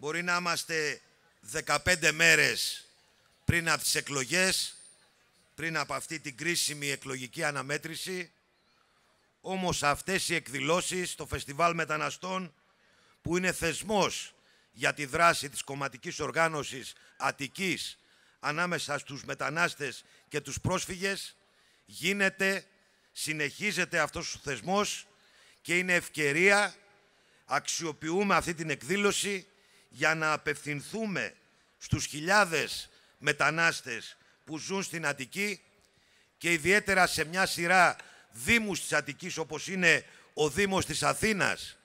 Μπορεί να είμαστε 15 μέρες πριν από τις εκλογές, πριν από αυτή την κρίσιμη εκλογική αναμέτρηση, όμως αυτές οι εκδηλώσεις στο Φεστιβάλ Μεταναστών, που είναι θεσμός για τη δράση της κομματικής οργάνωσης Αττικής ανάμεσα στους μετανάστες και τους πρόσφυγες, γίνεται, συνεχίζεται αυτός ο θεσμός και είναι ευκαιρία, αξιοποιούμε αυτή την εκδήλωση για να απευθυνθούμε στους χιλιάδες μετανάστες που ζουν στην Αττική και ιδιαίτερα σε μια σειρά δήμους της Αττικής όπως είναι ο Δήμος της Αθήνας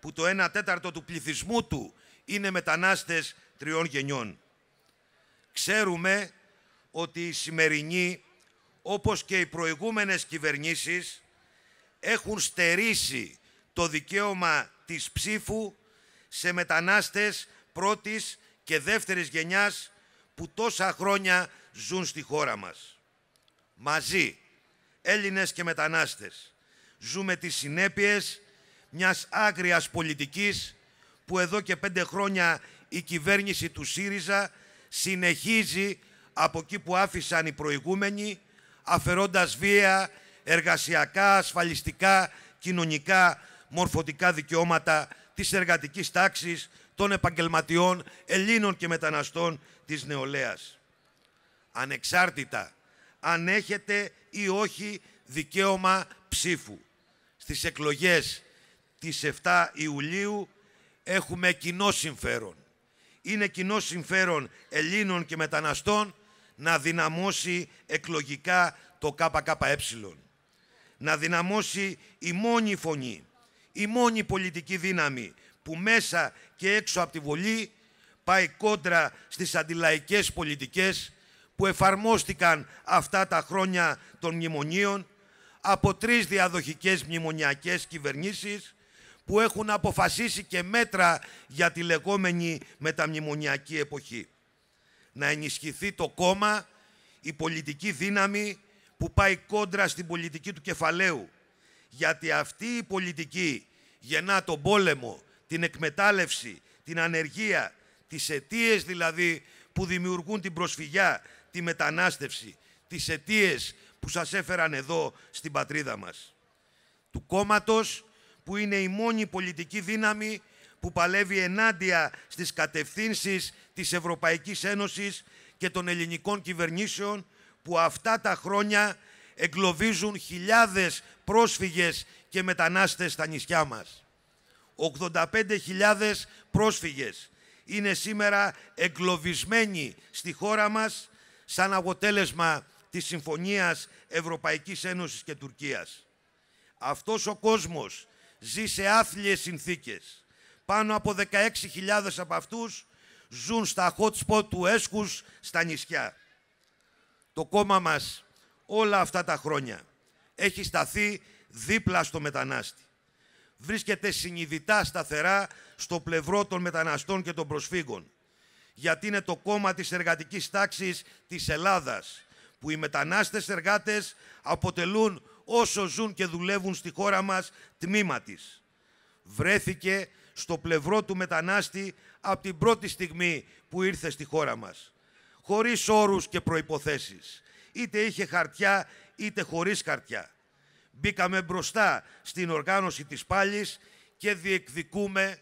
που το 1 τέταρτο του πληθυσμού του είναι μετανάστες τριών γενιών. Ξέρουμε ότι οι σημερινοί όπως και οι προηγούμενες κυβερνήσεις έχουν στερήσει το δικαίωμα της ψήφου σε μετανάστες πρώτης και δεύτερης γενιάς που τόσα χρόνια ζουν στη χώρα μας. Μαζί, Έλληνες και μετανάστες, ζούμε τις συνέπειες μιας άγριας πολιτικής που εδώ και πέντε χρόνια η κυβέρνηση του ΣΥΡΙΖΑ συνεχίζει από εκεί που άφησαν οι προηγούμενοι, αφαιρώντας βία εργασιακά, ασφαλιστικά, κοινωνικά, μορφωτικά δικαιώματα της εργατικής τάξης, των επαγγελματιών, Ελλήνων και μεταναστών της νεολαίας. Ανεξάρτητα αν έχετε ή όχι δικαίωμα ψήφου. Στις εκλογές της 7 Ιουλίου έχουμε κοινό συμφέρον. Είναι κοινό συμφέρον Ελλήνων και μεταναστών να δυναμώσει εκλογικά το ΚΚΕ. Να δυναμώσει η μόνη φωνή η μόνη πολιτική δύναμη που μέσα και έξω από τη Βολή πάει κόντρα στις αντιλαϊκές πολιτικές που εφαρμόστηκαν αυτά τα χρόνια των μνημονίων από τρεις διαδοχικές μνημονιακές κυβερνήσεις που έχουν αποφασίσει και μέτρα για τη λεγόμενη μεταμνημονιακή εποχή. Να ενισχυθεί το κόμμα, η πολιτική δύναμη που πάει κόντρα στην πολιτική του κεφαλαίου, γιατί αυτή η πολιτική γεννά τον πόλεμο, την εκμετάλλευση, την ανεργία, τις αιτίες δηλαδή που δημιουργούν την προσφυγιά, τη μετανάστευση, τις αιτίες που σας έφεραν εδώ στην πατρίδα μας. Του κόμματος που είναι η μόνη πολιτική δύναμη που παλεύει ενάντια στις κατευθύνσεις της Ευρωπαϊκής Ένωσης και των ελληνικών κυβερνήσεων που αυτά τα χρόνια εγκλωβίζουν χιλιάδες πρόσφυγες και μετανάστες στα νησιά μας. 85.000 πρόσφυγες είναι σήμερα εγκλωβισμένοι στη χώρα μας σαν αποτέλεσμα της Συμφωνίας Ευρωπαϊκής Ένωσης και Τουρκίας. Αυτός ο κόσμος ζει σε άθλιες συνθήκες. Πάνω από 16.000 από αυτούς ζουν στα hot spot του Έσκους στα νησιά. Το κόμμα μας όλα αυτά τα χρόνια έχει σταθεί δίπλα στο μετανάστη. Βρίσκεται συνειδητά σταθερά στο πλευρό των μεταναστών και των προσφύγων. Γιατί είναι το κόμμα της εργατικής τάξης της Ελλάδας, που οι μετανάστες εργάτες αποτελούν όσο ζουν και δουλεύουν στη χώρα μας τμήμα της. Βρέθηκε στο πλευρό του μετανάστη από την πρώτη στιγμή που ήρθε στη χώρα μας. Χωρίς όρους και προϋποθέσεις. Είτε είχε χαρτιά είτε χωρίς χαρτιά. Μπήκαμε μπροστά στην οργάνωση της πάλης και διεκδικούμε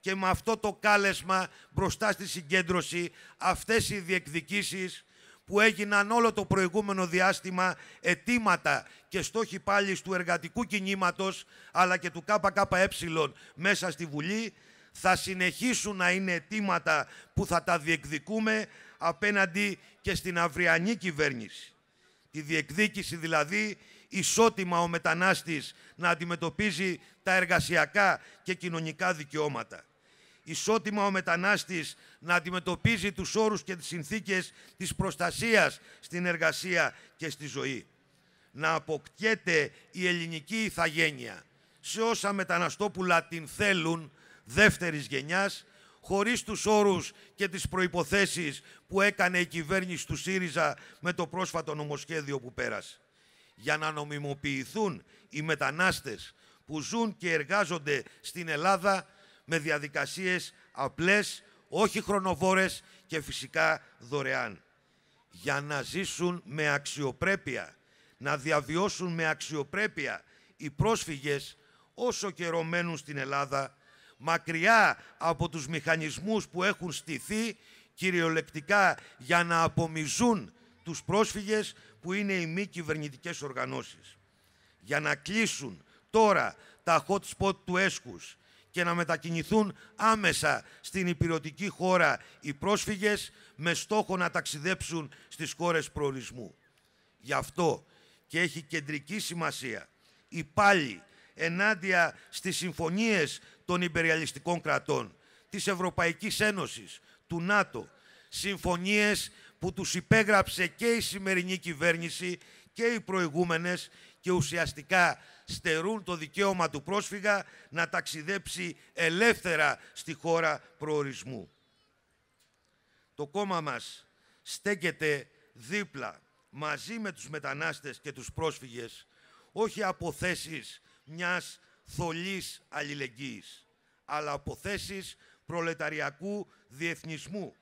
και με αυτό το κάλεσμα μπροστά στη συγκέντρωση αυτές οι διεκδικήσεις που έγιναν όλο το προηγούμενο διάστημα αιτήματα και στόχοι πάλι του εργατικού κινήματος αλλά και του ΚΚΕ μέσα στη Βουλή θα συνεχίσουν να είναι αιτήματα που θα τα διεκδικούμε απέναντι και στην αυριανή κυβέρνηση τη διεκδίκηση δηλαδή ισότιμα ο μετανάστης να αντιμετωπίζει τα εργασιακά και κοινωνικά δικαιώματα. Ισότιμα ο μετανάστης να αντιμετωπίζει τους όρους και τις συνθήκες της προστασίας στην εργασία και στη ζωή. Να αποκτιέται η ελληνική ηθαγένεια σε όσα μεταναστόπουλα την θέλουν δεύτερης γενιάς χωρίς τους όρους και τις προϋποθέσεις που έκανε η κυβέρνηση του ΣΥΡΙΖΑ με το πρόσφατο νομοσχέδιο που πέρασε. Για να νομιμοποιηθούν οι μετανάστες που ζουν και εργάζονται στην Ελλάδα με διαδικασίες απλές, όχι χρονοβόρες και φυσικά δωρεάν. Για να ζήσουν με αξιοπρέπεια, να διαβιώσουν με αξιοπρέπεια οι πρόσφυγες όσο καιρό μένουν στην Ελλάδα μακριά από τους μηχανισμούς που έχουν στηθεί κυριολεκτικά για να απομιζούν τους πρόσφυγες που είναι οι μη κυβερνητικές οργανώσεις. Για να κλείσουν τώρα τα hot spot του ΕΣΚΟΥΣ και να μετακινηθούν άμεσα στην υπηρετική χώρα οι πρόσφυγες με στόχο να ταξιδέψουν στις χώρες προορισμού. Γι' αυτό και έχει κεντρική σημασία η πάλι ενάντια στις συμφωνίες των υπεριαλιστικών κρατών, της Ευρωπαϊκής Ένωσης, του ΝΑΤΟ, συμφωνίες που τους υπέγραψε και η σημερινή κυβέρνηση και οι προηγούμενες και ουσιαστικά στερούν το δικαίωμα του πρόσφυγα να ταξιδέψει ελεύθερα στη χώρα προορισμού. Το κόμμα μας στέκεται δίπλα μαζί με τους μετανάστες και τους πρόσφυγες, όχι από θέσεις μιας θολής αλληλεγγύης, αλλά από προλεταριακού διεθνισμού.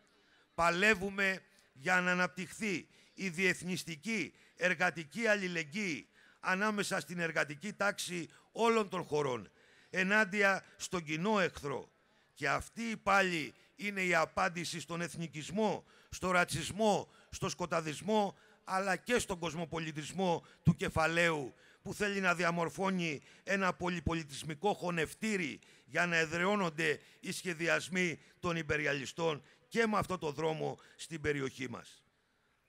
Παλεύουμε για να αναπτυχθεί η διεθνιστική εργατική αλληλεγγύη ανάμεσα στην εργατική τάξη όλων των χωρών, ενάντια στον κοινό εχθρό. Και αυτή πάλι είναι η απάντηση στον εθνικισμό, στο ρατσισμό, στο σκοταδισμό, αλλά και στον κοσμοπολιτισμό του κεφαλαίου που θέλει να διαμορφώνει ένα πολυπολιτισμικό χωνευτήρι για να εδραιώνονται οι σχεδιασμοί των υπεριαλιστών και με αυτό το δρόμο στην περιοχή μας.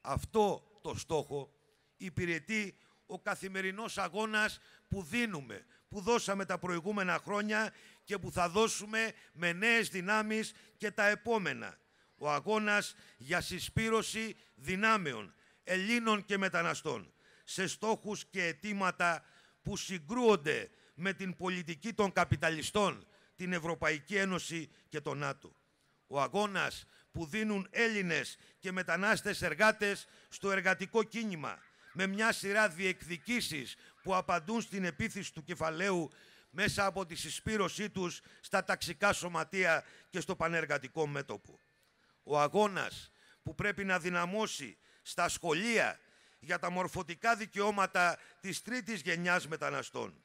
Αυτό το στόχο υπηρετεί ο καθημερινός αγώνας που δίνουμε, που δώσαμε τα προηγούμενα χρόνια και που θα δώσουμε με νέες δυνάμεις και τα επόμενα. Ο αγώνας για συσπήρωση δυνάμεων, Ελλήνων και μεταναστών σε στόχους και αιτήματα που συγκρούονται με την πολιτική των καπιταλιστών, την Ευρωπαϊκή Ένωση και τον ΝΑΤΟ. Ο αγώνας που δίνουν Έλληνες και μετανάστες εργάτες στο εργατικό κίνημα, με μια σειρά διεκδικήσεις που απαντούν στην επίθεση του κεφαλαίου μέσα από τη συσπήρωσή τους στα ταξικά σωματεία και στο πανεργατικό μέτωπο. Ο αγώνας που πρέπει να δυναμώσει στα σχολεία για τα μορφωτικά δικαιώματα της τρίτης γενιάς μεταναστών.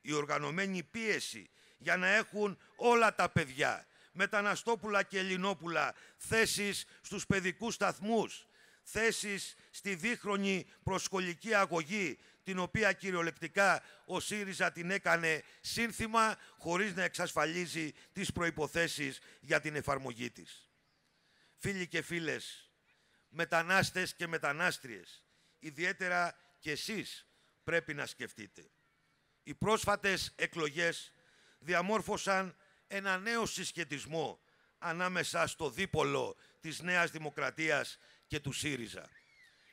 Η οργανωμένη πίεση για να έχουν όλα τα παιδιά, μεταναστόπουλα και ελληνόπουλα, θέσεις στους παιδικούς σταθμούς, θέσεις στη δίχρονη προσχολική αγωγή, την οποία κυριολεκτικά ο ΣΥΡΙΖΑ την έκανε σύνθημα χωρίς να εξασφαλίζει τις προϋποθέσεις για την εφαρμογή της. Φίλοι και φίλες, μετανάστες και μετανάστριες, ιδιαίτερα κι εσείς πρέπει να σκεφτείτε. Οι πρόσφατες εκλογές διαμόρφωσαν ένα νέο συσχετισμό ανάμεσα στο δίπολο της Νέας Δημοκρατίας και του ΣΥΡΙΖΑ.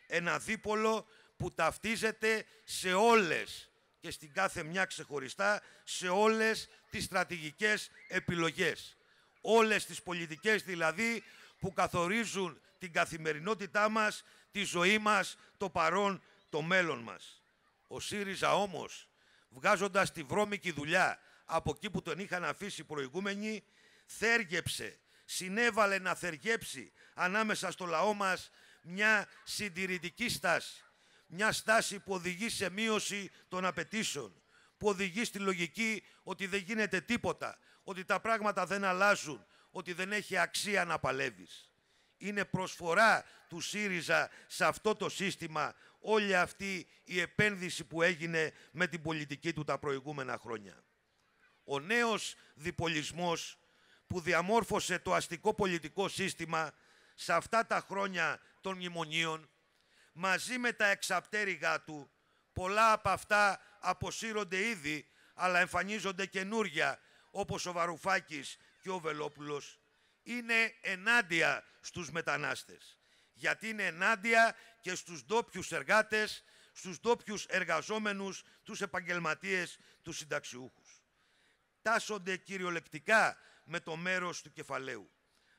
Ένα δίπολο που ταυτίζεται σε όλες και στην κάθε μια ξεχωριστά σε όλες τις στρατηγικές επιλογές. Όλες τις πολιτικές δηλαδή που καθορίζουν την καθημερινότητά μας, τη ζωή μας, το παρόν, το μέλλον μας. Ο ΣΥΡΙΖΑ όμως, βγάζοντας τη βρώμικη δουλειά από εκεί που τον είχαν αφήσει προηγούμενοι, θέργεψε, συνέβαλε να θεργέψει ανάμεσα στο λαό μας μια συντηρητική στάση. Μια στάση που οδηγεί σε μείωση των απαιτήσεων, που οδηγεί στη λογική ότι δεν γίνεται τίποτα, ότι τα πράγματα δεν αλλάζουν, ότι δεν έχει αξία να παλεύεις είναι προσφορά του ΣΥΡΙΖΑ σε αυτό το σύστημα όλη αυτή η επένδυση που έγινε με την πολιτική του τα προηγούμενα χρόνια. Ο νέος διπολισμός που διαμόρφωσε το αστικό πολιτικό σύστημα σε αυτά τα χρόνια των μνημονίων, μαζί με τα εξαπτέρυγά του, πολλά από αυτά αποσύρονται ήδη, αλλά εμφανίζονται καινούρια, όπως ο Βαρουφάκης και ο Βελόπουλος, είναι ενάντια στους μετανάστες. Γιατί είναι ενάντια και στους ντόπιους εργάτες, στους ντόπιους εργαζόμενους, τους επαγγελματίες, τους συνταξιούχους. Τάσσονται κυριολεκτικά με το μέρος του κεφαλαίου.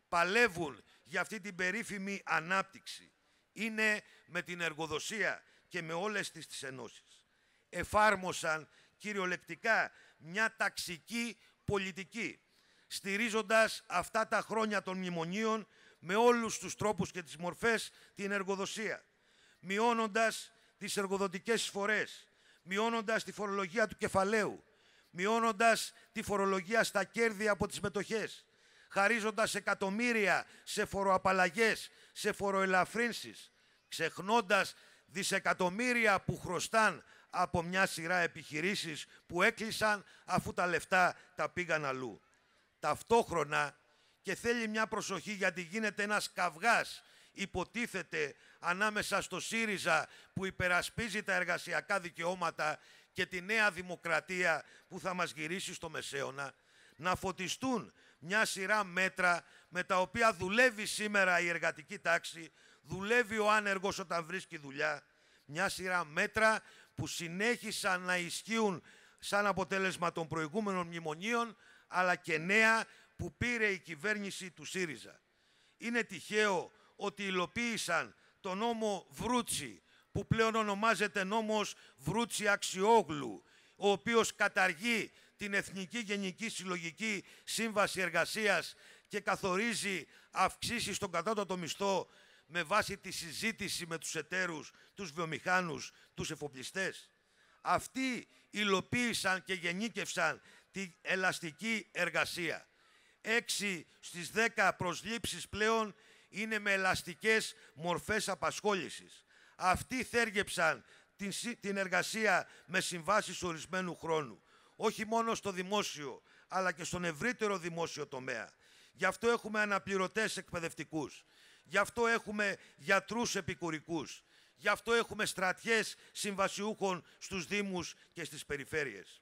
Παλεύουν για αυτή την περίφημη ανάπτυξη. Είναι με την εργοδοσία και με όλες τις, τις ενώσεις. Εφάρμοσαν κυριολεκτικά μια ταξική πολιτική στηρίζοντας αυτά τα χρόνια των μνημονίων με όλους τους τρόπους και τις μορφές την εργοδοσία, μειώνοντας τις εργοδοτικές φορές, μειώνοντας τη φορολογία του κεφαλαίου, μειώνοντας τη φορολογία στα κέρδη από τις μετοχές, χαρίζοντας εκατομμύρια σε φοροαπαλλαγές, σε φοροελαφρύνσεις, ξεχνώντας δισεκατομμύρια που χρωστάν από μια σειρά επιχειρήσεις που έκλεισαν αφού τα λεφτά τα πήγαν αλλού ταυτόχρονα και θέλει μια προσοχή γιατί γίνεται ένας καυγάς υποτίθεται ανάμεσα στο ΣΥΡΙΖΑ που υπερασπίζει τα εργασιακά δικαιώματα και τη νέα δημοκρατία που θα μας γυρίσει στο μεσαίωνα, να φωτιστούν μια σειρά μέτρα με τα οποία δουλεύει σήμερα η εργατική τάξη, δουλεύει ο άνεργος όταν βρίσκει δουλειά, μια σειρά μέτρα που συνέχισαν να ισχύουν σαν αποτέλεσμα των προηγούμενων μνημονίων αλλά και νέα που πήρε η κυβέρνηση του ΣΥΡΙΖΑ. Είναι τυχαίο ότι υλοποίησαν το νόμο Βρούτσι, που πλέον ονομάζεται νόμος Βρούτσι Αξιόγλου, ο οποίος καταργεί την Εθνική Γενική Συλλογική Σύμβαση Εργασίας και καθορίζει αυξήσεις στον κατώτατο μισθό με βάση τη συζήτηση με τους εταίρους, τους βιομηχάνους, τους εφοπλιστές. Αυτοί υλοποίησαν και γενίκευσαν ελαστική εργασία. Έξι στις δέκα προσλήψεις πλέον είναι με ελαστικές μορφές απασχόλησης. Αυτοί θέργεψαν την εργασία με συμβάσεις ορισμένου χρόνου. Όχι μόνο στο δημόσιο, αλλά και στον ευρύτερο δημόσιο τομέα. Γι' αυτό έχουμε αναπληρωτές εκπαιδευτικούς. Γι' αυτό έχουμε γιατρούς επικουρικούς. Γι' αυτό έχουμε στρατιές συμβασιούχων στους Δήμους και στις περιφέρειες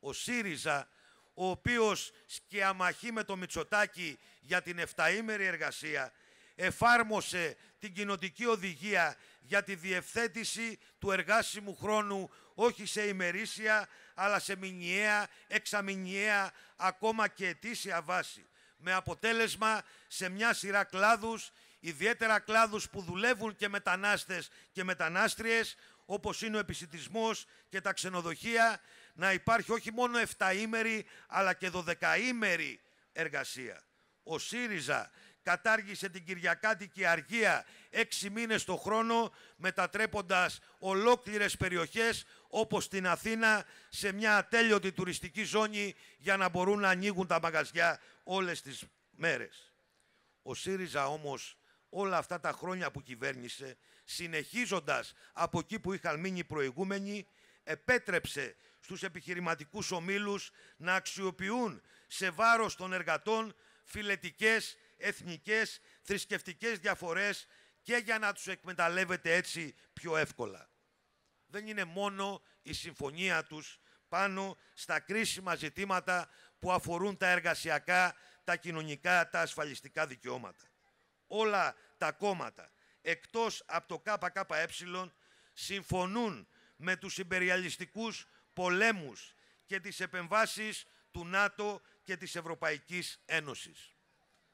ο ΣΥΡΙΖΑ, ο οποίος σκιαμαχεί με το Μητσοτάκι για την εφταήμερη εργασία, εφάρμοσε την κοινοτική οδηγία για τη διευθέτηση του εργάσιμου χρόνου όχι σε ημερήσια, αλλά σε μηνιαία, εξαμηνιαία, ακόμα και ετήσια βάση. Με αποτέλεσμα σε μια σειρά κλάδους, ιδιαίτερα κλάδους που δουλεύουν και μετανάστες και μετανάστριες, όπως είναι ο επισητισμός και τα ξενοδοχεία, να υπάρχει όχι μόνο 7ήμερη αλλά και 12ήμερη εργασία. Ο ΣΥΡΙΖΑ κατάργησε την Κυριακάτικη αργία έξι μήνες το χρόνο μετατρέποντας ολόκληρες περιοχές όπως την Αθήνα σε μια ατέλειωτη τουριστική ζώνη για να μπορούν να ανοίγουν τα μαγαζιά όλες τις μέρες. Ο ΣΥΡΙΖΑ όμως όλα αυτά τα χρόνια που κυβέρνησε συνεχίζοντας από εκεί που είχαν μείνει προηγούμενοι επέτρεψε στους επιχειρηματικούς ομίλους να αξιοποιούν σε βάρος των εργατών φιλετικές, εθνικές, θρησκευτικές διαφορές και για να τους εκμεταλλεύεται έτσι πιο εύκολα. Δεν είναι μόνο η συμφωνία τους πάνω στα κρίσιμα ζητήματα που αφορούν τα εργασιακά, τα κοινωνικά, τα ασφαλιστικά δικαιώματα. Όλα τα κόμματα, εκτός από το ΚΚΕ, συμφωνούν με τους υπεριαλιστικούς πολέμους και τις επεμβάσεις του ΝΑΤΟ και της Ευρωπαϊκής Ένωσης.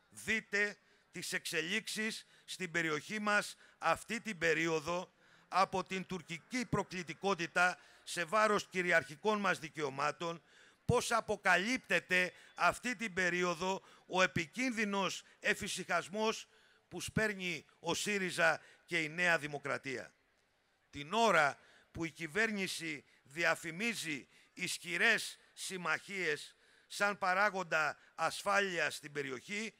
Δείτε τις εξελίξεις στην περιοχή μας αυτή την περίοδο από την τουρκική προκλητικότητα σε βάρος κυριαρχικών μας δικαιωμάτων, πώς αποκαλύπτεται αυτή την περίοδο ο επικίνδυνος εφησυχασμός που σπέρνει ο ΣΥΡΙΖΑ και η Νέα Δημοκρατία. Την ώρα που η κυβέρνηση διαφημίζει ισχυρές συμμαχίες σαν παράγοντα ασφάλεια στην περιοχή,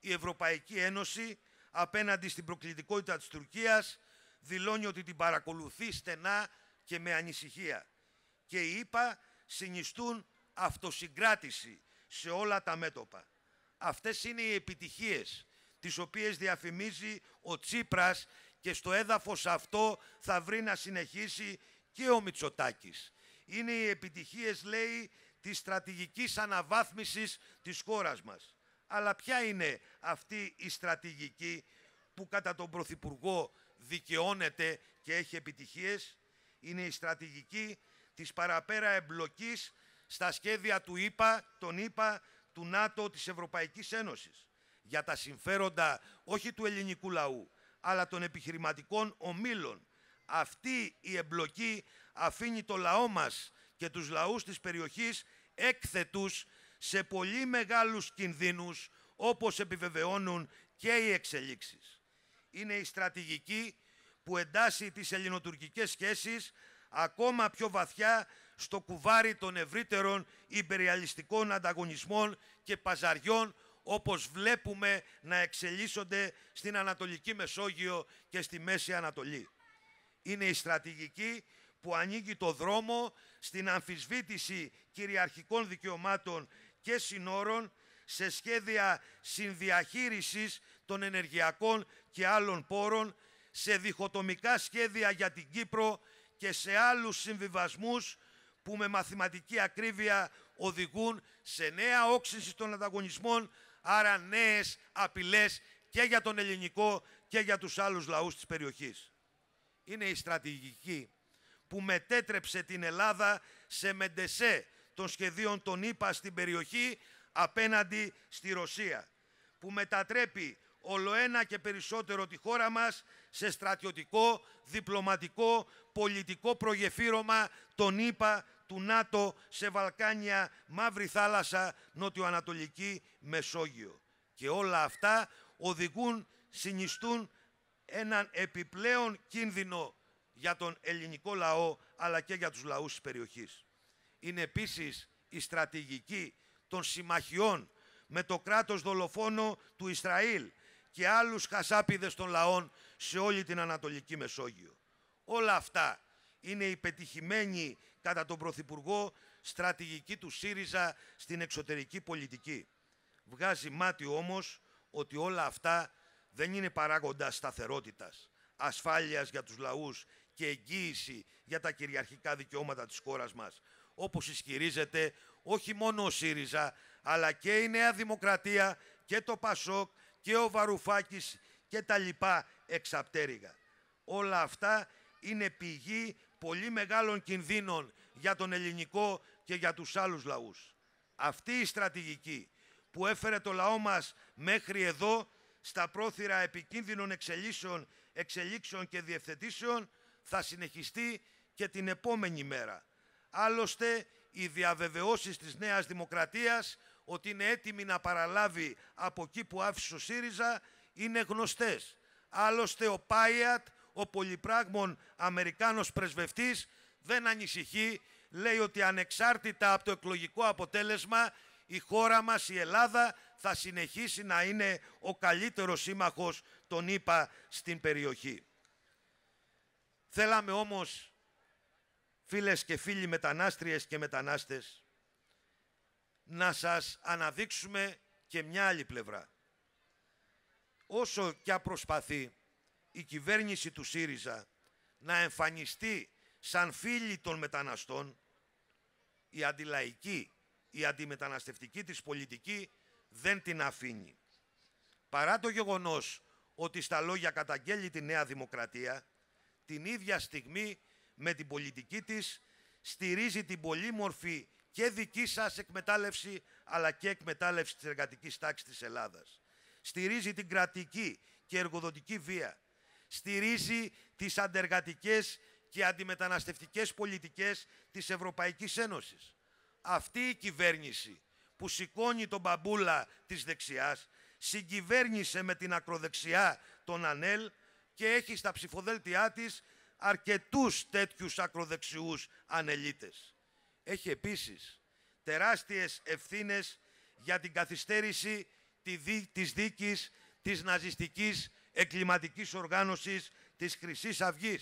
η Ευρωπαϊκή Ένωση απέναντι στην προκλητικότητα της Τουρκίας δηλώνει ότι την παρακολουθεί στενά και με ανησυχία. Και οι ΗΠΑ συνιστούν αυτοσυγκράτηση σε όλα τα μέτωπα. Αυτές είναι οι επιτυχίες τις οποίες διαφημίζει ο Τσίπρας και στο έδαφος αυτό θα βρει να συνεχίσει και ο Μητσοτάκης. Είναι οι επιτυχίες, λέει, της στρατηγικής αναβάθμισης της χώρας μας. Αλλά ποια είναι αυτή η στρατηγική που κατά τον Πρωθυπουργό δικαιώνεται και έχει επιτυχίες. Είναι η στρατηγική της παραπέρα εμπλοκής στα σχέδια του ΙΠΑ, τον ΙΠΑ, του ΝΑΤΟ, της Ευρωπαϊκής Ένωσης για τα συμφέροντα όχι του ελληνικού λαού, αλλά των επιχειρηματικών ομίλων αυτή η εμπλοκή αφήνει το λαό μας και τους λαούς της περιοχής έκθετους σε πολύ μεγάλους κινδύνους όπως επιβεβαιώνουν και οι εξελίξεις. Είναι η στρατηγική που εντάσσει τις ελληνοτουρκικές σχέσεις ακόμα πιο βαθιά στο κουβάρι των ευρύτερων υπεριαλιστικών ανταγωνισμών και παζαριών όπως βλέπουμε να εξελίσσονται στην Ανατολική Μεσόγειο και στη Μέση Ανατολή είναι η στρατηγική που ανοίγει το δρόμο στην αμφισβήτηση κυριαρχικών δικαιωμάτων και συνόρων σε σχέδια συνδιαχείρισης των ενεργειακών και άλλων πόρων, σε διχοτομικά σχέδια για την Κύπρο και σε άλλους συμβιβασμούς που με μαθηματική ακρίβεια οδηγούν σε νέα όξυνση των ανταγωνισμών, άρα νέες απειλές και για τον ελληνικό και για τους άλλους λαούς της περιοχής είναι η στρατηγική που μετέτρεψε την Ελλάδα σε μεντεσέ των σχεδίων των ΗΠΑ στην περιοχή απέναντι στη Ρωσία, που μετατρέπει ολοένα και περισσότερο τη χώρα μας σε στρατιωτικό, διπλωματικό, πολιτικό προγεφύρωμα των ΗΠΑ, του ΝΑΤΟ, σε Βαλκάνια, Μαύρη Θάλασσα, Ανατολική, Μεσόγειο. Και όλα αυτά οδηγούν, συνιστούν έναν επιπλέον κίνδυνο για τον ελληνικό λαό αλλά και για τους λαούς της περιοχής. Είναι επίσης η στρατηγική των συμμαχιών με το κράτος δολοφόνο του Ισραήλ και άλλους χασάπιδες των λαών σε όλη την Ανατολική Μεσόγειο. Όλα αυτά είναι η πετυχημένη κατά τον Πρωθυπουργό στρατηγική του ΣΥΡΙΖΑ στην εξωτερική πολιτική. Βγάζει μάτι όμως ότι όλα αυτά δεν είναι παράγοντα σταθερότητας, ασφάλειας για τους λαούς και εγγύηση για τα κυριαρχικά δικαιώματα της χώρας μας, όπως ισχυρίζεται όχι μόνο ο ΣΥΡΙΖΑ, αλλά και η Νέα Δημοκρατία και το ΠΑΣΟΚ και ο Βαρουφάκης και τα λοιπά εξαπτέρυγα. Όλα αυτά είναι πηγή πολύ μεγάλων κινδύνων για τον ελληνικό και για τους άλλους λαούς. Αυτή η στρατηγική που έφερε το λαό μας μέχρι εδώ στα πρόθυρα επικίνδυνων εξελίξεων, εξελίξεων και διευθετήσεων θα συνεχιστεί και την επόμενη μέρα. Άλλωστε, οι διαβεβαιώσεις της Νέας Δημοκρατίας ότι είναι έτοιμη να παραλάβει από εκεί που άφησε ο ΣΥΡΙΖΑ είναι γνωστές. Άλλωστε, ο Πάιατ, ο πολυπράγμων Αμερικάνος πρεσβευτής, δεν ανησυχεί, λέει ότι ανεξάρτητα από το εκλογικό αποτέλεσμα η χώρα μας, η Ελλάδα, θα συνεχίσει να είναι ο καλύτερος σύμμαχος των ΗΠΑ στην περιοχή. Θέλαμε όμως, φίλες και φίλοι μετανάστριες και μετανάστες, να σας αναδείξουμε και μια άλλη πλευρά. Όσο και προσπαθεί η κυβέρνηση του ΣΥΡΙΖΑ να εμφανιστεί σαν φίλη των μεταναστών, η αντιλαϊκή, η αντιμεταναστευτική της πολιτική δεν την αφήνει. Παρά το γεγονός ότι στα λόγια καταγγέλει τη Νέα Δημοκρατία, την ίδια στιγμή με την πολιτική της στηρίζει την πολύμορφη και δική σας εκμετάλλευση, αλλά και εκμετάλλευση της εργατικής τάξης της Ελλάδας. Στηρίζει την κρατική και εργοδοτική βία. Στηρίζει τις αντεργατικές και αντιμεταναστευτικές πολιτικές της Ευρωπαϊκής Ένωσης. Αυτή η κυβέρνηση που σηκώνει τον μπαμπούλα της δεξιάς, συγκυβέρνησε με την ακροδεξιά τον Ανέλ και έχει στα ψηφοδέλτιά της αρκετούς τέτοιους ακροδεξιούς ανελίτες. Έχει επίσης τεράστιες ευθύνες για την καθυστέρηση της δίκης της ναζιστικής εγκληματικής οργάνωσης της χρυσής αυγής,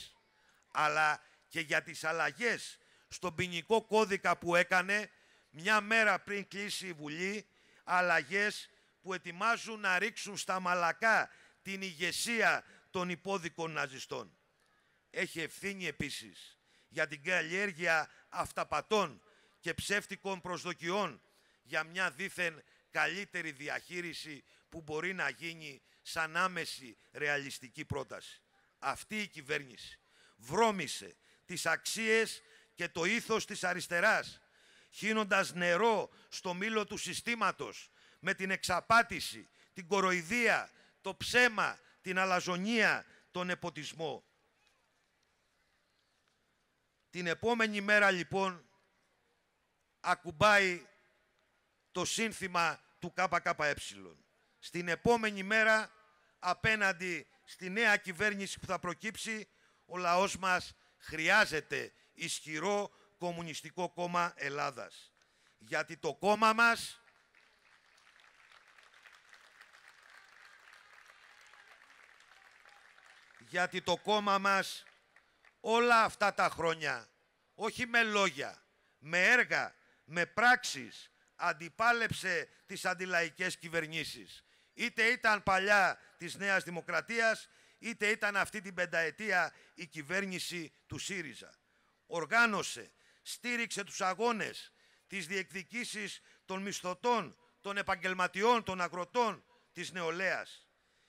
αλλά και για τις αλλαγές στον ποινικό κώδικα που έκανε μια μέρα πριν κλείσει η Βουλή, αλλαγές που ετοιμάζουν να ρίξουν στα μαλακά την ηγεσία των υπόδικων ναζιστών. Έχει ευθύνη επίσης για την καλλιέργεια αυταπατών και ψεύτικων προσδοκιών για μια δήθεν καλύτερη διαχείριση που μπορεί να γίνει σαν άμεση ρεαλιστική πρόταση. Αυτή η κυβέρνηση βρώμησε τις αξίες και το ήθος της αριστεράς χύνοντας νερό στο μήλο του συστήματος με την εξαπάτηση, την κοροϊδία, το ψέμα, την αλαζονία, τον εποτισμό. Την επόμενη μέρα λοιπόν ακουμπάει το σύνθημα του ΚΚΕ. Στην επόμενη μέρα απέναντι στη νέα κυβέρνηση που θα προκύψει ο λαός μας χρειάζεται ισχυρό Κομμουνιστικό Κόμμα Ελλάδας. Γιατί το κόμμα μας γιατί το κόμμα μας όλα αυτά τα χρόνια, όχι με λόγια, με έργα, με πράξεις, αντιπάλεψε τις αντιλαϊκές κυβερνήσεις. Είτε ήταν παλιά της Νέας Δημοκρατίας, είτε ήταν αυτή την πενταετία η κυβέρνηση του ΣΥΡΙΖΑ. Οργάνωσε στήριξε τους αγώνες, τις διεκδικήσεις των μισθωτών, των επαγγελματιών, των αγροτών, της νεολαίας.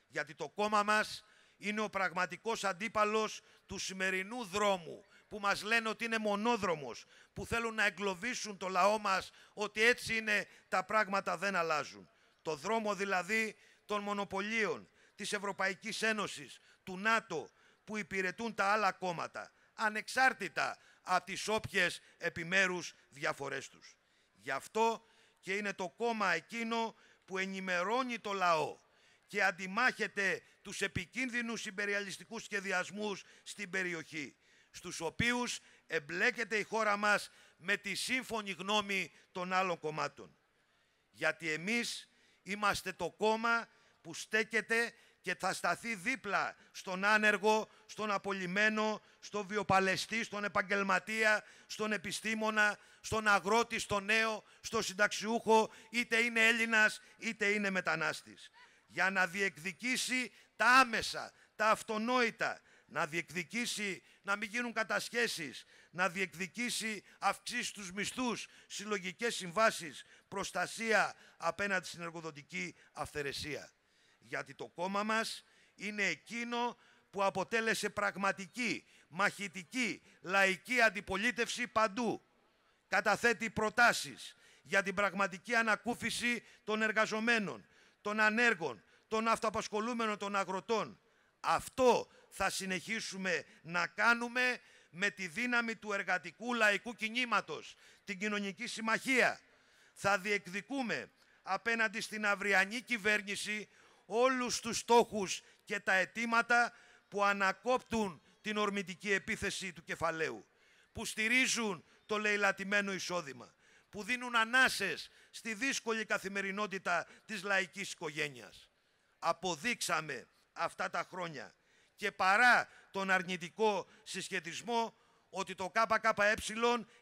Γιατί το κόμμα μας είναι ο πραγματικός αντίπαλος του σημερινού δρόμου που μας λένε ότι είναι μονόδρομος, που θέλουν να εγκλωβίσουν το λαό μας ότι έτσι είναι τα πράγματα δεν αλλάζουν. Το δρόμο δηλαδή των μονοπωλίων, της Ευρωπαϊκής Ένωσης, του ΝΑΤΟ που υπηρετούν τα άλλα κόμματα, ανεξάρτητα από τις όποιες επιμέρους διαφορές τους. Γι' αυτό και είναι το κόμμα εκείνο που ενημερώνει το λαό και αντιμάχεται τους επικίνδυνους υπεριαλιστικούς σχεδιασμούς στην περιοχή, στους οποίους εμπλέκεται η χώρα μας με τη σύμφωνη γνώμη των άλλων κομμάτων. Γιατί εμείς είμαστε το κόμμα που στέκεται και θα σταθεί δίπλα στον άνεργο, στον απολυμένο, στον βιοπαλεστή, στον επαγγελματία, στον επιστήμονα, στον αγρότη, στον νέο, στον συνταξιούχο, είτε είναι Έλληνας είτε είναι μετανάστης. Για να διεκδικήσει τα άμεσα, τα αυτονόητα, να διεκδικήσει να μην γίνουν κατασχέσεις, να διεκδικήσει αυξήσεις τους μισθούς, συλλογικές συμβάσεις, προστασία απέναντι στην εργοδοτική αυθαιρεσία γιατί το κόμμα μας είναι εκείνο που αποτέλεσε πραγματική, μαχητική, λαϊκή αντιπολίτευση παντού. Καταθέτει προτάσεις για την πραγματική ανακούφιση των εργαζομένων, των ανέργων, των αυτοαπασχολούμενων των αγροτών. Αυτό θα συνεχίσουμε να κάνουμε με τη δύναμη του εργατικού λαϊκού κινήματος, την κοινωνική συμμαχία. Θα διεκδικούμε απέναντι στην αυριανή κυβέρνηση όλους τους στόχους και τα αιτήματα που ανακόπτουν την ορμητική επίθεση του κεφαλαίου, που στηρίζουν το λαιλατημένο εισόδημα, που δίνουν ανάσες στη δύσκολη καθημερινότητα της λαϊκής οικογένειας. Αποδείξαμε αυτά τα χρόνια και παρά τον αρνητικό συσχετισμό ότι το ΚΚΕ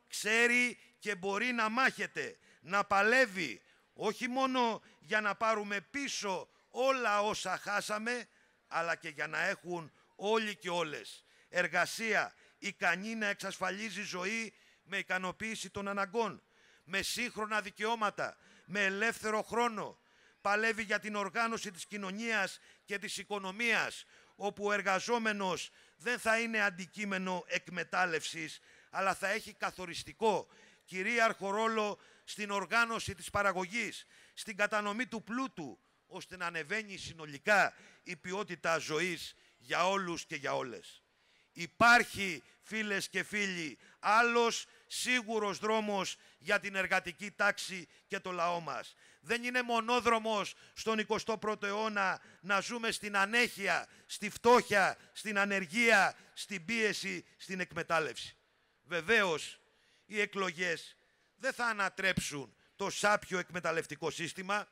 ξέρει και μπορεί να μάχεται, να παλεύει όχι μόνο για να πάρουμε πίσω όλα όσα χάσαμε, αλλά και για να έχουν όλοι και όλες εργασία ικανή να εξασφαλίζει ζωή με ικανοποίηση των αναγκών, με σύγχρονα δικαιώματα, με ελεύθερο χρόνο. Παλεύει για την οργάνωση της κοινωνίας και της οικονομίας, όπου ο εργαζόμενος δεν θα είναι αντικείμενο εκμετάλλευσης, αλλά θα έχει καθοριστικό, κυρίαρχο ρόλο στην οργάνωση της παραγωγής, στην κατανομή του πλούτου, ώστε να ανεβαίνει συνολικά η ποιότητα ζωής για όλους και για όλες. Υπάρχει, φίλες και φίλοι, άλλος σίγουρος δρόμος για την εργατική τάξη και το λαό μας. Δεν είναι μονόδρομος στον 21ο αιώνα να ζούμε στην ανέχεια, στη φτώχεια, στην ανεργία, στην πίεση, στην εκμετάλλευση. Βεβαίως, οι εκλογές δεν θα ανατρέψουν το σάπιο εκμεταλλευτικό σύστημα,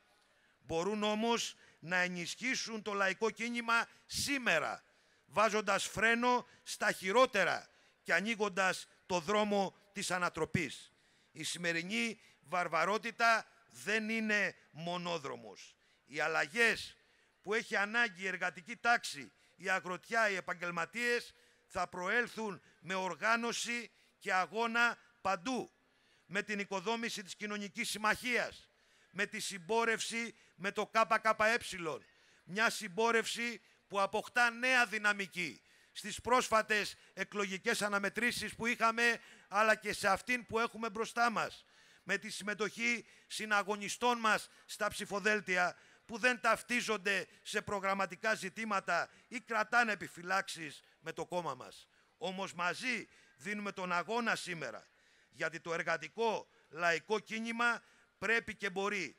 Μπορούν όμως να ενισχύσουν το λαϊκό κίνημα σήμερα, βάζοντας φρένο στα χειρότερα και ανοίγοντας το δρόμο της ανατροπής. Η σημερινή βαρβαρότητα δεν είναι μονόδρομος. Οι αλλαγές που έχει ανάγκη η εργατική τάξη, η αγροτιά, οι επαγγελματίες θα προέλθουν με οργάνωση και αγώνα παντού, με την οικοδόμηση της κοινωνικής συμμαχίας, με τη συμπόρευση με το ΚΚΕ. Μια συμπόρευση που αποκτά νέα δυναμική στις πρόσφατες εκλογικές αναμετρήσεις που είχαμε, αλλά και σε αυτήν που έχουμε μπροστά μας. Με τη συμμετοχή συναγωνιστών μας στα ψηφοδέλτια, που δεν ταυτίζονται σε προγραμματικά ζητήματα ή κρατάνε επιφυλάξεις με το κόμμα μας. Όμως μαζί δίνουμε τον αγώνα σήμερα, γιατί το εργατικό λαϊκό κίνημα πρέπει και μπορεί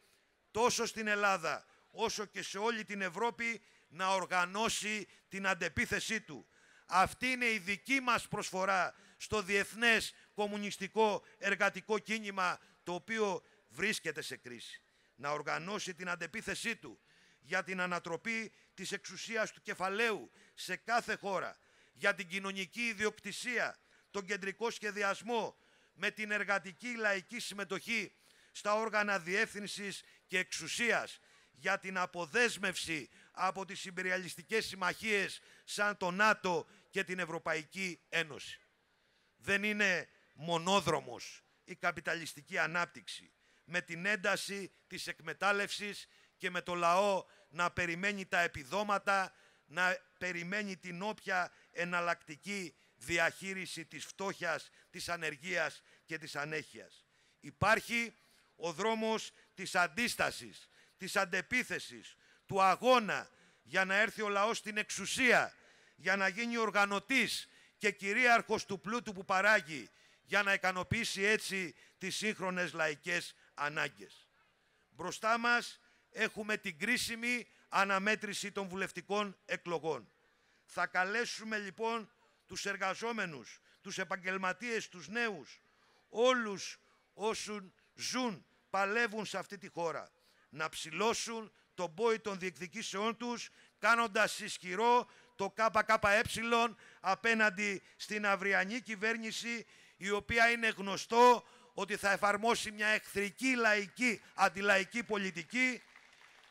τόσο στην Ελλάδα όσο και σε όλη την Ευρώπη να οργανώσει την αντεπίθεσή του. Αυτή είναι η δική μας προσφορά στο διεθνές κομμουνιστικό εργατικό κίνημα το οποίο βρίσκεται σε κρίση. Να οργανώσει την αντεπίθεσή του για την ανατροπή της εξουσίας του κεφαλαίου σε κάθε χώρα, για την κοινωνική ιδιοκτησία, τον κεντρικό σχεδιασμό με την εργατική λαϊκή συμμετοχή στα όργανα διεύθυνσης και εξουσίας για την αποδέσμευση από τις υπεριαλιστικές συμμαχίες σαν το ΝΑΤΟ και την Ευρωπαϊκή Ένωση. Δεν είναι μονόδρομος η καπιταλιστική ανάπτυξη με την ένταση της εκμετάλλευσης και με το λαό να περιμένει τα επιδόματα, να περιμένει την όποια εναλλακτική διαχείριση της φτώχειας, της ανεργίας και της ανέχειας. Υπάρχει ο δρόμος της αντίστασης, της αντεπίθεσης, του αγώνα για να έρθει ο λαός στην εξουσία, για να γίνει οργανωτής και κυρίαρχος του πλούτου που παράγει, για να ικανοποιήσει έτσι τις σύγχρονες λαϊκές ανάγκες. Μπροστά μας έχουμε την κρίσιμη αναμέτρηση των βουλευτικών εκλογών. Θα καλέσουμε λοιπόν τους εργαζόμενους, τους επαγγελματίες, τους νέους, όλους όσους ζουν παλεύουν σε αυτή τη χώρα να ψηλώσουν τον πόη των διεκδικήσεών τους κάνοντας ισχυρό το ΚΚΕ απέναντι στην αυριανή κυβέρνηση η οποία είναι γνωστό ότι θα εφαρμόσει μια εχθρική λαϊκή αντιλαϊκή πολιτική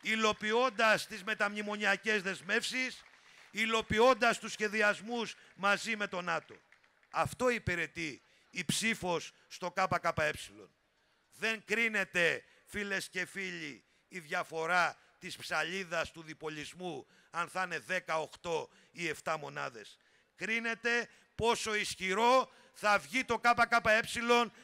υλοποιώντας τις μεταμνημονιακές δεσμεύσεις, υλοποιώντας τους σχεδιασμούς μαζί με τον ΝΑΤΟ. Αυτό υπηρετεί η ψήφος στο ΚΚΕ δεν κρίνεται, φίλες και φίλοι, η διαφορά της ψαλίδας του διπολισμού, αν θα είναι 18 ή 7 μονάδες. Κρίνεται πόσο ισχυρό θα βγει το ΚΚΕ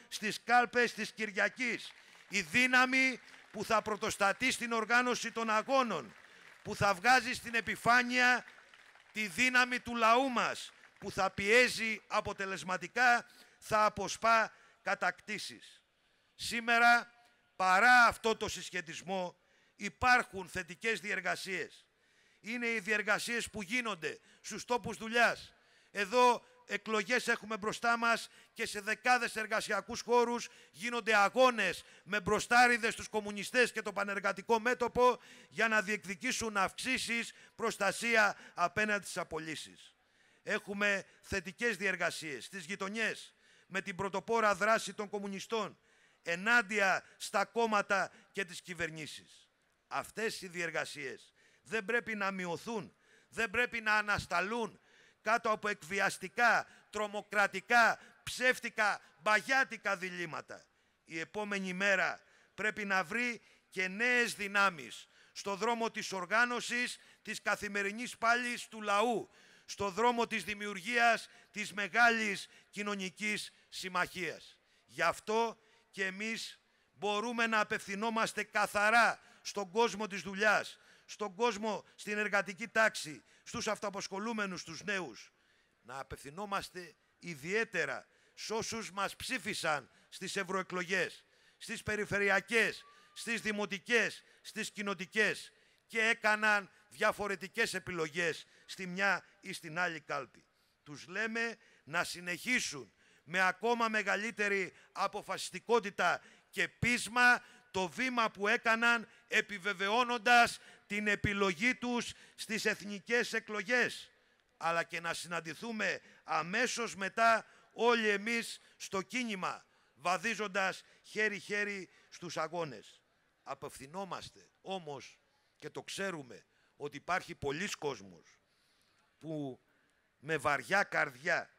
στις κάλπες της Κυριακής. Η δύναμη που θα πρωτοστατεί στην οργάνωση των αγώνων, που θα βγάζει στην επιφάνεια τη δύναμη του λαού μας, που θα πιέζει αποτελεσματικά, θα αποσπά κατακτήσεις. Σήμερα, παρά αυτό το συσχετισμό, υπάρχουν θετικές διεργασίες. Είναι οι διεργασίες που γίνονται στους τόπους δουλειάς. Εδώ εκλογές έχουμε μπροστά μας και σε δεκάδες εργασιακούς χώρους γίνονται αγώνες με μπροστάριδες τους κομμουνιστές και το πανεργατικό μέτωπο για να διεκδικήσουν αυξήσεις προστασία απέναντι στις απολύσεις. Έχουμε θετικές διεργασίες στις γειτονιές με την πρωτοπόρα δράση των κομμουνιστών ενάντια στα κόμματα και τις κυβερνήσεις. Αυτές οι διεργασίες δεν πρέπει να μειωθούν, δεν πρέπει να ανασταλούν κάτω από εκβιαστικά, τρομοκρατικά, ψεύτικα, μπαγιάτικα διλήμματα. Η επόμενη μέρα πρέπει να βρει και νέες δυνάμεις στο δρόμο της οργάνωσης, της καθημερινής πάλης του λαού, στο δρόμο της δημιουργίας της μεγάλης κοινωνικής συμμαχίας. Γι' αυτό και εμείς μπορούμε να απευθυνόμαστε καθαρά στον κόσμο της δουλειάς, στον κόσμο στην εργατική τάξη, στους αυτοαποσχολούμενους, στους νέους. Να απευθυνόμαστε ιδιαίτερα σε όσους μας ψήφισαν στις ευρωεκλογές, στις περιφερειακές, στις δημοτικές, στις κοινοτικές και έκαναν διαφορετικές επιλογές στη μια ή στην άλλη κάλπη. Τους λέμε να συνεχίσουν με ακόμα μεγαλύτερη αποφασιστικότητα και πείσμα το βήμα που έκαναν επιβεβαιώνοντας την επιλογή τους στις εθνικές εκλογές. Αλλά και να συναντηθούμε αμέσως μετά όλοι εμείς στο κίνημα, βαδίζοντας χέρι-χέρι στους αγώνες. Απευθυνόμαστε όμως και το ξέρουμε ότι υπάρχει πολλοί κόσμος που με βαριά καρδιά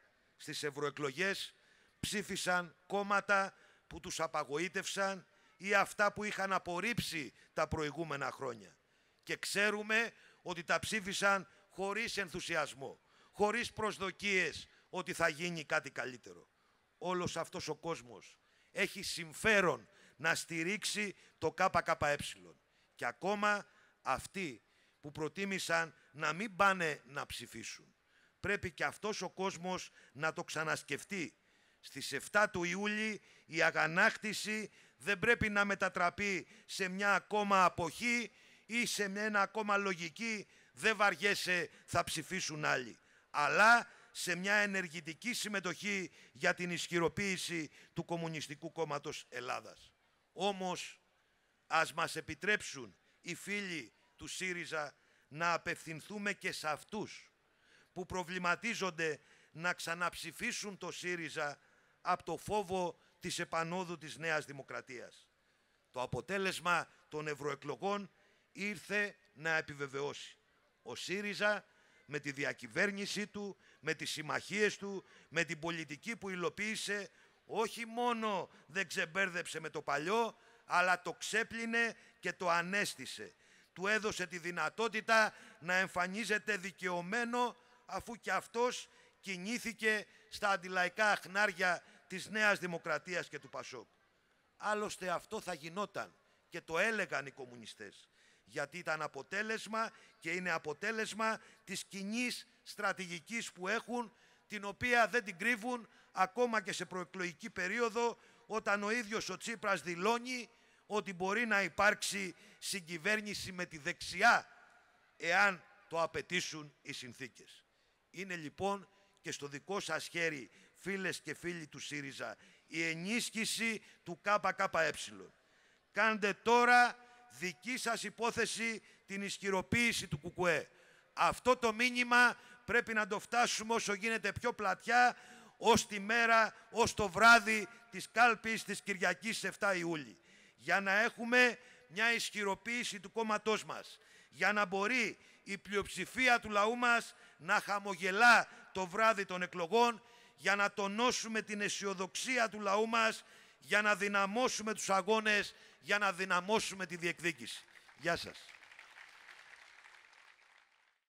στις ευρωεκλογές ψήφισαν κόμματα που τους απαγοήτευσαν ή αυτά που είχαν απορρίψει τα προηγούμενα χρόνια. Και ξέρουμε ότι τα ψήφισαν χωρίς ενθουσιασμό, χωρίς προσδοκίες ότι θα γίνει κάτι καλύτερο. Όλος αυτός ο κόσμος έχει συμφέρον να στηρίξει το ΚΚΕ. Και ακόμα αυτοί που προτίμησαν να μην πάνε να ψηφίσουν πρέπει και αυτός ο κόσμος να το ξανασκεφτεί. Στις 7 του Ιούλη η αγανάκτηση δεν πρέπει να μετατραπεί σε μια ακόμα αποχή ή σε μια ακόμα λογική «δεν βαριέσαι, θα ψηφίσουν άλλοι». Αλλά σε μια ενεργητική συμμετοχή για την ισχυροποίηση του Κομμουνιστικού Κόμματος Ελλάδας. Όμως, ας μας επιτρέψουν οι φίλοι του ΣΥΡΙΖΑ να απευθυνθούμε και σε αυτούς που προβληματίζονται να ξαναψηφίσουν το ΣΥΡΙΖΑ από το φόβο της επανόδου της Νέας Δημοκρατίας. Το αποτέλεσμα των ευρωεκλογών ήρθε να επιβεβαιώσει. Ο ΣΥΡΙΖΑ με τη διακυβέρνησή του, με τις συμμαχίες του, με την πολιτική που υλοποίησε, όχι μόνο δεν ξεμπέρδεψε με το παλιό, αλλά το ξέπλυνε και το ανέστησε. Του έδωσε τη δυνατότητα να εμφανίζεται δικαιωμένο αφού και αυτός κινήθηκε στα αντιλαϊκά αχνάρια της Νέας Δημοκρατίας και του Πασόκ. Άλλωστε αυτό θα γινόταν και το έλεγαν οι κομμουνιστές, γιατί ήταν αποτέλεσμα και είναι αποτέλεσμα της κοινή στρατηγικής που έχουν, την οποία δεν την κρύβουν ακόμα και σε προεκλογική περίοδο, όταν ο ίδιος ο Τσίπρας δηλώνει ότι μπορεί να υπάρξει συγκυβέρνηση με τη δεξιά, εάν το απαιτήσουν οι συνθήκες. Είναι λοιπόν και στο δικό σας χέρι, φίλες και φίλοι του ΣΥΡΙΖΑ, η ενίσχυση του ΚΚΕ. Κάντε τώρα δική σας υπόθεση την ισχυροποίηση του ΚΚΕ. Αυτό το μήνυμα πρέπει να το φτάσουμε όσο γίνεται πιο πλατιά, ως τη μέρα, ως το βράδυ της κάλπης της Κυριακής 7 Ιούλη. Για να έχουμε μια ισχυροποίηση του κόμματός μας. Για να μπορεί η πλειοψηφία του λαού μας να χαμογελά το βράδυ των εκλογών για να τονώσουμε την αισιοδοξία του λαού μας, για να δυναμώσουμε τους αγώνες, για να δυναμώσουμε τη διεκδίκηση. Γεια σας.